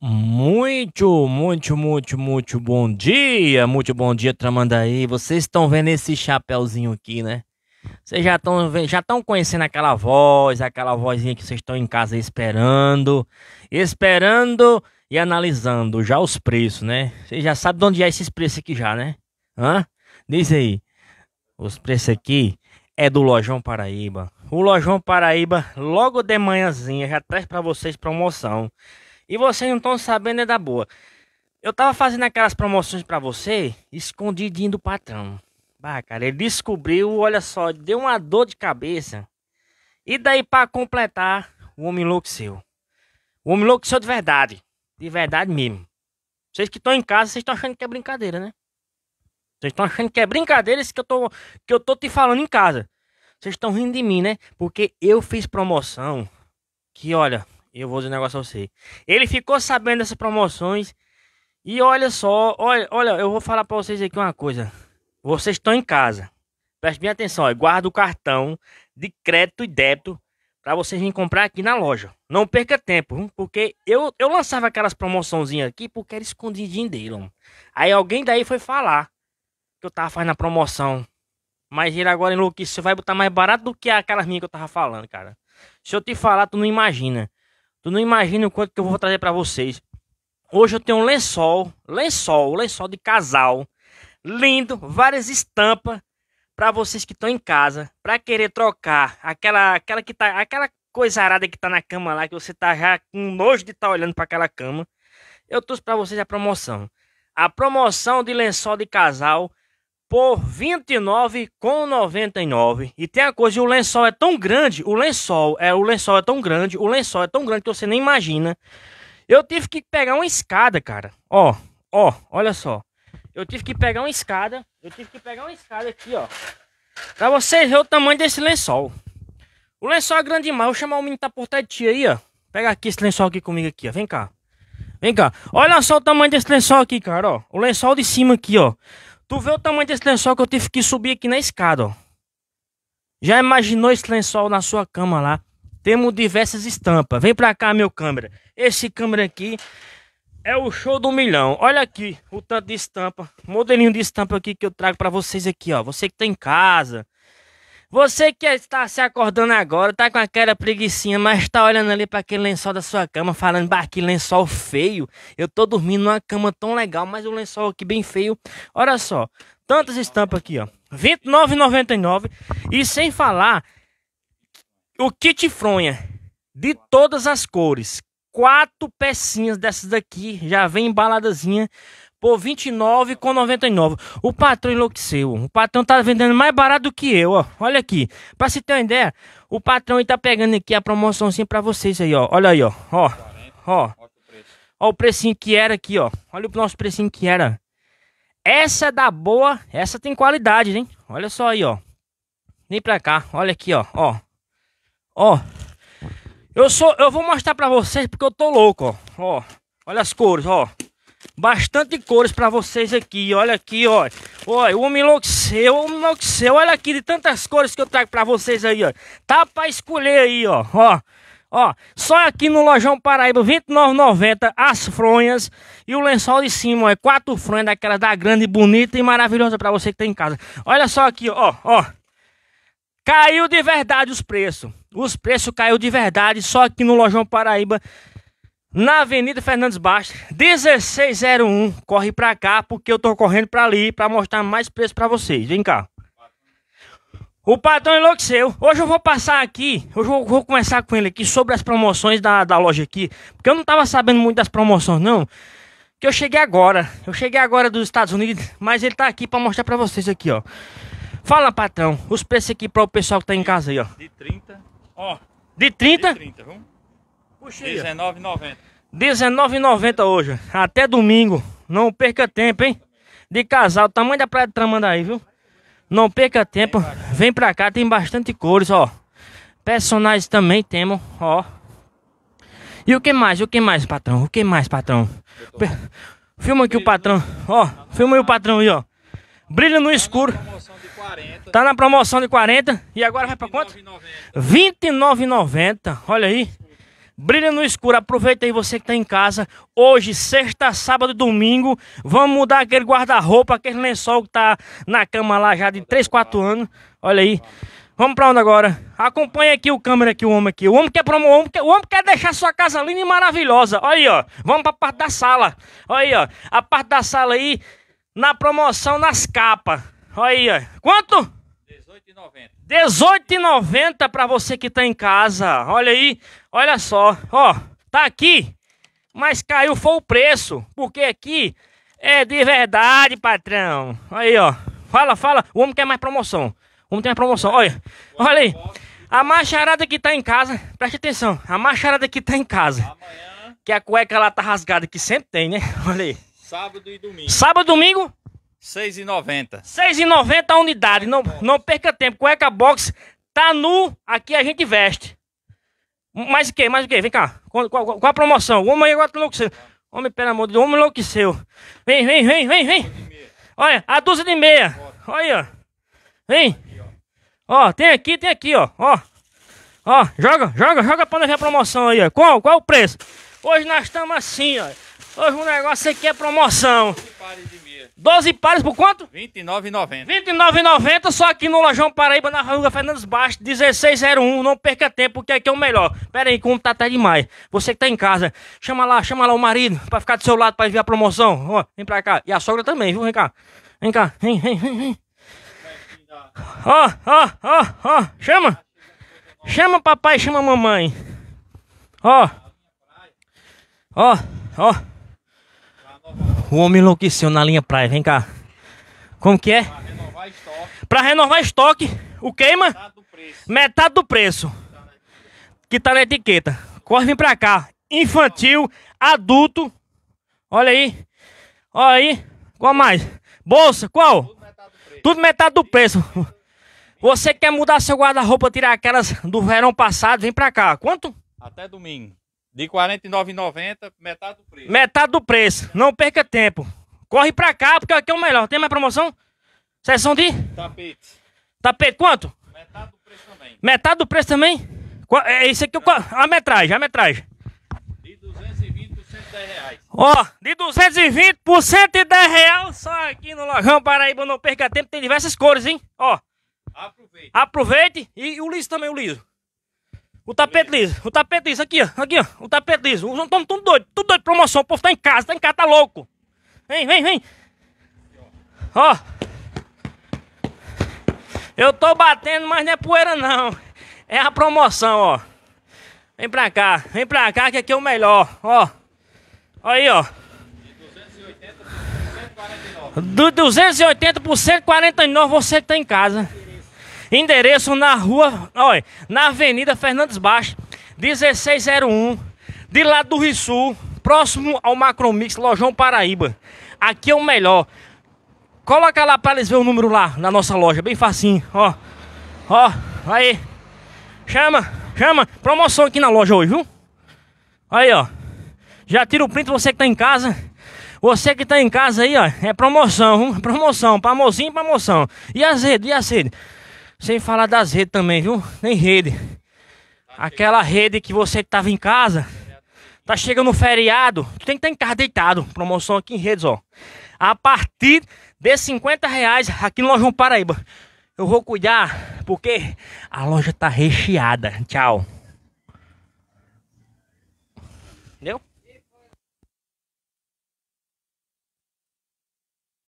Muito, muito, muito, muito bom dia, muito bom dia, Tramandaí. Vocês estão vendo esse chapéuzinho aqui, né? Vocês já estão já estão conhecendo aquela voz, aquela vozinha que vocês estão em casa esperando, esperando e analisando já os preços, né? Vocês já sabem de onde é esses preços aqui já, né? Hã? Diz aí. Os preços aqui é do Lojão Paraíba. O Lojão Paraíba logo de manhãzinha já traz para vocês promoção. E vocês não estão sabendo é da boa. Eu tava fazendo aquelas promoções para você, escondidinho do patrão. Bah, cara, ele descobriu, olha só, deu uma dor de cabeça. E daí para completar, o homem enlouqueceu. O homem enlouqueceu de verdade. De verdade mesmo. Vocês que estão em casa, vocês estão achando que é brincadeira, né? Vocês estão achando que é brincadeira isso que eu tô, que eu tô te falando em casa. Vocês estão rindo de mim, né? Porque eu fiz promoção que, olha, eu vou dizer um negócio a você. Ele ficou sabendo dessas promoções. E olha só, olha, olha, eu vou falar para vocês aqui uma coisa. Vocês estão em casa. Preste bem atenção, ó, guarda o cartão de crédito e débito para vocês virem comprar aqui na loja. Não perca tempo, porque eu, eu lançava aquelas promoçãozinhas aqui porque era escondidinho dele. Mano. Aí alguém daí foi falar que eu tava fazendo a promoção. Mas ele agora enlouqueceu, vai botar mais barato do que aquelas minhas que eu tava falando, cara. Se eu te falar, tu não imagina. Tu não imagina o quanto que eu vou trazer para vocês. Hoje eu tenho um lençol, lençol, lençol de casal, lindo, várias estampas para vocês que estão em casa, para querer trocar aquela aquela que tá aquela coisa arada que tá na cama lá que você tá já com nojo de estar tá olhando para aquela cama. Eu trouxe para vocês a promoção. A promoção de lençol de casal por R$ 29,99. E tem a coisa, o lençol é tão grande, o lençol é o lençol é tão grande, o lençol é tão grande que você nem imagina. Eu tive que pegar uma escada, cara. Ó, ó, olha só. Eu tive que pegar uma escada, eu tive que pegar uma escada aqui, ó. Pra você ver o tamanho desse lençol. O lençol é grande demais. Vou chamar o menino que tá por trás de ti aí, ó. Pega aqui esse lençol aqui comigo aqui, ó. Vem cá. Vem cá. Olha só o tamanho desse lençol aqui, cara, ó. O lençol de cima aqui, ó. Tu vê o tamanho desse lençol que eu tive que subir aqui na escada, ó. Já imaginou esse lençol na sua cama lá? Temos diversas estampas. Vem pra cá, meu câmera. Esse câmera aqui é o show do milhão. Olha aqui o tanto de estampa, modelinho de estampa aqui que eu trago para vocês aqui, ó. Você que tá em casa, você que está se acordando agora, tá com aquela preguiçinha, mas tá olhando ali para aquele lençol da sua cama, falando, bah, que lençol feio. Eu tô dormindo numa cama tão legal, mas o um lençol aqui bem feio. Olha só, tantas estampas aqui, ó. R$ E sem falar, o kit fronha de todas as cores. Quatro pecinhas dessas daqui, já vem embaladazinha por 29,99. O patrão enlouqueceu. O patrão tá vendendo mais barato do que eu, ó. Olha aqui. Pra se ter uma ideia, o patrão tá pegando aqui a promoçãozinha pra vocês aí, ó. Olha aí, ó. Ó. Ó. Ó o precinho que era aqui, ó. Olha o nosso precinho que era. Essa é da boa. Essa tem qualidade, hein? Olha só aí, ó. Vem pra cá. Olha aqui, ó. Ó. Ó. Eu sou... Eu vou mostrar pra vocês porque eu tô louco, ó. Ó. Olha as cores, ó bastante cores para vocês aqui. Olha aqui, ó. Olha, o homem enlouqueceu, o homem enlouqueceu. Olha aqui de tantas cores que eu trago para vocês aí, ó. Tá para escolher aí, ó. Ó. Ó, só aqui no Lojão Paraíba, 29,90 as fronhas e o lençol de cima, ó, é quatro fronhas daquela da grande, bonita e maravilhosa para você que tem em casa. Olha só aqui, ó, ó. Caiu de verdade os preços. Os preços caiu de verdade só aqui no Lojão Paraíba na Avenida Fernandes Bastos, 1601. Corre pra cá, porque eu tô correndo pra ali pra mostrar mais preço pra vocês. Vem cá. O patrão enlouqueceu. Hoje eu vou passar aqui, hoje eu vou conversar com ele aqui sobre as promoções da, da loja aqui, porque eu não tava sabendo muito das promoções, não. Que eu cheguei agora, eu cheguei agora dos Estados Unidos, mas ele tá aqui pra mostrar pra vocês aqui, ó. Fala, patrão, os preços aqui pra o pessoal que tá em casa aí, ó. De 30. Ó, de 30? De 30, vamos coxinha? R$19,90. R$19,90 hoje. Até domingo. Não perca tempo, hein? De casal, tamanho da praia de Tramandaí, viu? Não perca tempo. Vem pra cá, tem bastante cores, ó. Personagens também temos, ó. E o que mais? O que mais, patrão? O que mais, patrão? Pe filma aqui o patrão. Ó, filma aí o patrão aí, ó. Brilha no escuro. Tá na promoção de 40. Tá e agora vai pra quanto? R$29,90. Olha aí. Brilha no escuro, aproveita aí você que está em casa. Hoje, sexta, sábado e domingo, vamos mudar aquele guarda-roupa, aquele lençol que tá na cama lá já de 3, 4 anos. Olha aí. Vamos pra onde agora? Acompanha aqui o câmera aqui, o homem aqui. O homem quer promo, o homem quer, o homem quer deixar sua casa linda e maravilhosa. Olha aí, ó. Vamos pra parte da sala. Olha aí, ó. A parte da sala aí na promoção nas capas. Olha aí, ó. Quanto? R$18,90 para você que está em casa. Olha aí, olha só, ó, tá aqui, mas caiu foi o preço, porque aqui é de verdade, patrão. Aí, ó. Fala, fala, o homem quer mais promoção. O homem tem mais promoção. Olha. Olha aí. A macharada que tá em casa, preste atenção. A macharada que tá em casa. Que a cueca lá tá rasgada, que sempre tem, né? Olha aí. Sábado e domingo. Sábado e domingo 6,90. 6,90 a unidade. Não, não perca tempo. Cueca box tá nu. Aqui a gente veste. Mais o que? Mais o que? Vem cá. Qual, qual, qual a promoção? O homem agora enlouqueceu. Homem, pelo amor de Deus, o homem enlouqueceu. Vem, vem, vem, vem, vem. Olha, a dúzia de meia. Olha Vem. Ó, tem aqui, tem aqui, ó. Ó. Ó, joga, joga, joga pra nós ver a promoção aí, ó. Qual, qual o preço? Hoje nós estamos assim, ó. Hoje o um negócio aqui é promoção. 12 pares por quanto? 29,90. 29,90 só aqui no Lojão Paraíba, na Rua Fernandes Baixo, 1601. Não perca tempo, que aqui é o melhor. Pera aí, como tá até demais. Você que tá em casa, chama lá, chama lá o marido pra ficar do seu lado pra ver a promoção. Ó, vem pra cá. E a sogra também, viu? Vem cá. Vem cá, vem, vem, vem, vem. Ó, ó, ó, ó. Chama. Chama papai, chama mamãe. Ó. Ó, ó. O homem enlouqueceu na linha praia. Vem cá. Como que é? Para renovar estoque. Pra renovar estoque. O queima? Metade do preço. Metade do preço. Que tá na etiqueta. Corre, vem pra cá. Infantil, adulto. Olha aí. Olha aí. Qual mais? Bolsa, qual? Tudo metade do preço. Tudo metade do preço. Você quer mudar seu guarda-roupa, tirar aquelas do verão passado, vem pra cá. Quanto? Até domingo. De R$ 49,90, metade do preço. Metade do preço. Não perca tempo. Corre pra cá, porque aqui é o melhor. Tem mais promoção? Sessão de? Tapete. Tapete quanto? Metade do preço também. Metade do preço também? É isso aqui, a metragem, a metragem. De 220 por 110 reais. Ó, de 220 por 110 reais, só aqui no lojão Paraíba, não perca tempo, tem diversas cores, hein? Ó. Aproveite. Aproveite e o liso também, o liso. O tapete liso, o tapete liso, aqui, ó, aqui, ó, o tapete liso. Os estão tudo doido, tudo doido de promoção. O povo tá em casa, tá em casa, tá louco. Vem, vem, vem. Ó. Eu tô batendo, mas não é poeira não. É a promoção, ó. Vem pra cá, vem pra cá que aqui é o melhor, ó. Aí, ó. De 280 por 149 você que tá em casa. Endereço na rua, olha, na Avenida Fernandes Baixo, 1601, de lado do Rissul, próximo ao Macromix Lojão Paraíba. Aqui é o melhor. Coloca lá para eles ver o número lá na nossa loja, bem facinho, ó. Ó, aí. Chama, chama. Promoção aqui na loja hoje, viu? Aí, ó. Já tira o print você que tá em casa. Você que tá em casa aí, ó, é promoção, viu? É promoção, pra mocinho e pra moção. E azedo, e azedo. Sem falar das redes também, viu? nem rede. Aquela rede que você que tava em casa, tá chegando no feriado, tu tem que estar tá em deitado. Promoção aqui em redes, ó. A partir de 50 reais aqui no Lojão Paraíba. Eu vou cuidar porque a loja tá recheada. Tchau.